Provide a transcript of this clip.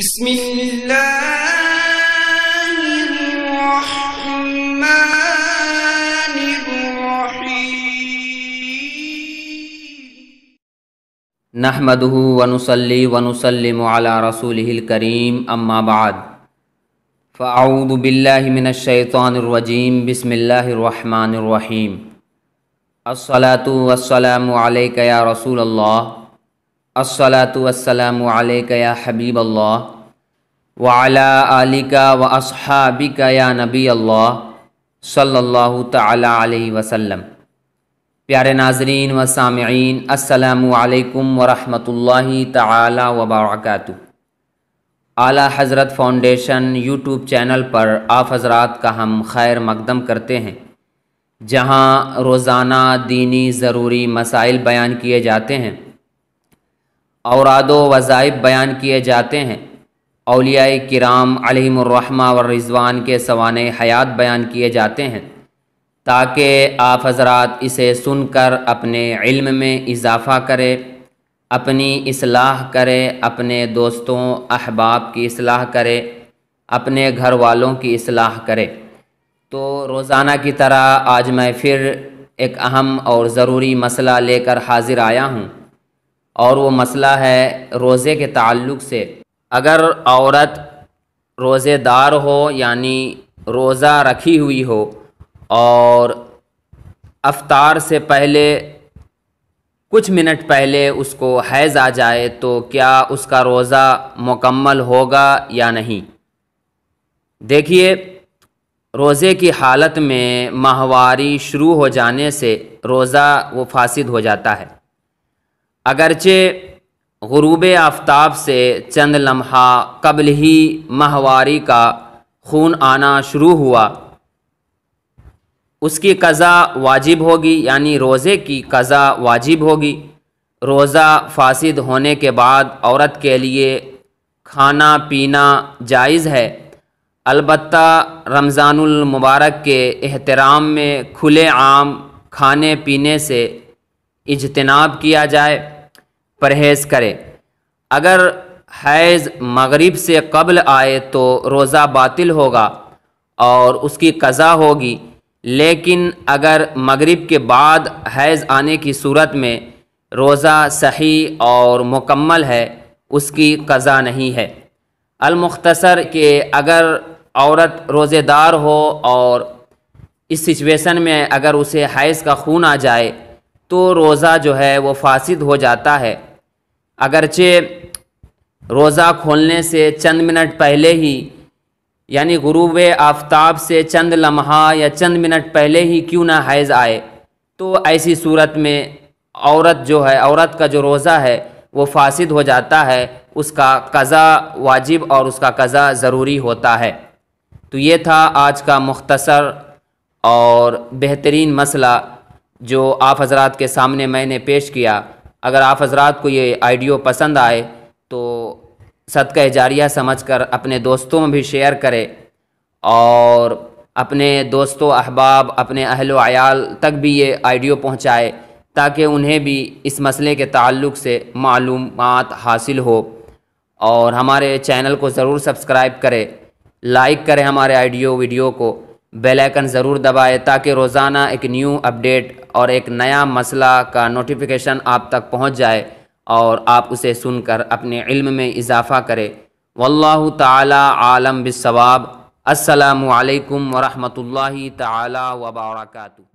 بسم الله الرحمن الرحيم نحمده ونصلي ونسلم على رسوله الكريم أما بعد فأعوذ بالله من الشيطان الرجيم بسم الله الرحمن الرحيم الصلاة والسلام عليك يا رسول الله असलातुसलमया हबीब अल्लाह वाला आलिका व असहाबिका या नबी अल्लाह सल्लल्लाहु ताला अलैहि वसल्लम प्यारे नाजरीन व सामीन असलकम वरहमतुल्लाहि ताला व आला हज़रत फ़ाउंडेशन यूट्यूब चैनल पर आप हज़रात का हम खैर मकदम करते हैं जहाँ रोज़ाना दीनी ज़रूरी मसाइल बयान किए जाते हैं औराद वज़ाइब बयान किए जाते हैं अलिया कराम अलहमरमा व रिजवान के सवान हयात बयान किए जाते हैं ताकि आप हजरात इसे सुनकर अपने इल्म में इजाफ़ा करें अपनी असलाह करें अपने दोस्तों अहबाब की असलाह करें अपने घर वालों की असलाह करें तो रोज़ाना की तरह आज मैं फिर एक अहम और ज़रूरी मसला लेकर हाज़िर आया हूँ और वो मसला है रोज़े के ताल्लुक़ से अगर औरत रोज़ेदार हो यानी रोज़ा रखी हुई हो और अफ्तार से पहले कुछ मिनट पहले उसको हैज़ आ जाए तो क्या उसका रोज़ा मुकम्मल होगा या नहीं देखिए रोज़े की हालत में माहवारी शुरू हो जाने से रोज़ा वो फासिद हो जाता है अगरचे गुरूब आफ्ताब से चंद लम्हा कबल ही माहवारी का खून आना शुरू हुआ उसकी कज़ा वाजिब होगी यानी रोज़े की कज़ा वाजिब होगी रोज़ा फासिद होने के बाद औरत के लिए खाना पीना जायज़ है अलबत् रमज़ानमबारक के एहतराम में खुले आम खाने पीने से इजतनाब किया जाए परहेज़ करे अगर हैज़ मगरिब से कबल आए तो रोज़ा बातिल होगा और उसकी कज़ा होगी लेकिन अगर मगरिब के बाद हैज़ आने की सूरत में रोज़ा सही और मुकम्मल है उसकी कज़ा नहीं है अलमुख्तसर के अगर औरत रोज़ेदार हो और इस सिचुएशन में अगर उसे हैज़ का खून आ जाए तो रोज़ा जो है वो फासिद हो जाता है अगरचे रोज़ा खोलने से चंद मिनट पहले ही यानी गुरूब आफ्ताब से चंद लम्हा या चंद मिनट पहले ही क्यों ना हैज़ आए तो ऐसी सूरत में औरत जो है औरत का जो रोज़ा है वो फासिद हो जाता है उसका कज़ा वाजिब और उसका कज़ा ज़रूरी होता है तो ये था आज का मुख्तसर और बेहतरीन मसला जो आप हजरात के सामने मैंने पेश किया अगर आप हजरात को ये आइडियो पसंद आए तो सदका जारिया समझ कर अपने दोस्तों में भी शेयर करें और अपने दोस्तों अहबाब अपने अहल आयाल तक भी ये आइडियो पहुँचाए ताकि उन्हें भी इस मसले के ताल्लुक से मालूम हासिल हो और हमारे चैनल को ज़रूर सब्सक्राइब करें लाइक करें हमारे आइडियो वीडियो को बेल आइकन ज़रूर दबाएं ताकि रोज़ाना एक न्यू अपडेट और एक नया मसला का नोटिफिकेशन आप तक पहुंच जाए और आप उसे सुनकर अपने इल्म में इजाफ़ा करें वल्लाहु ताला आलम बिसवाब असलकम वरहमल ताली वबरकू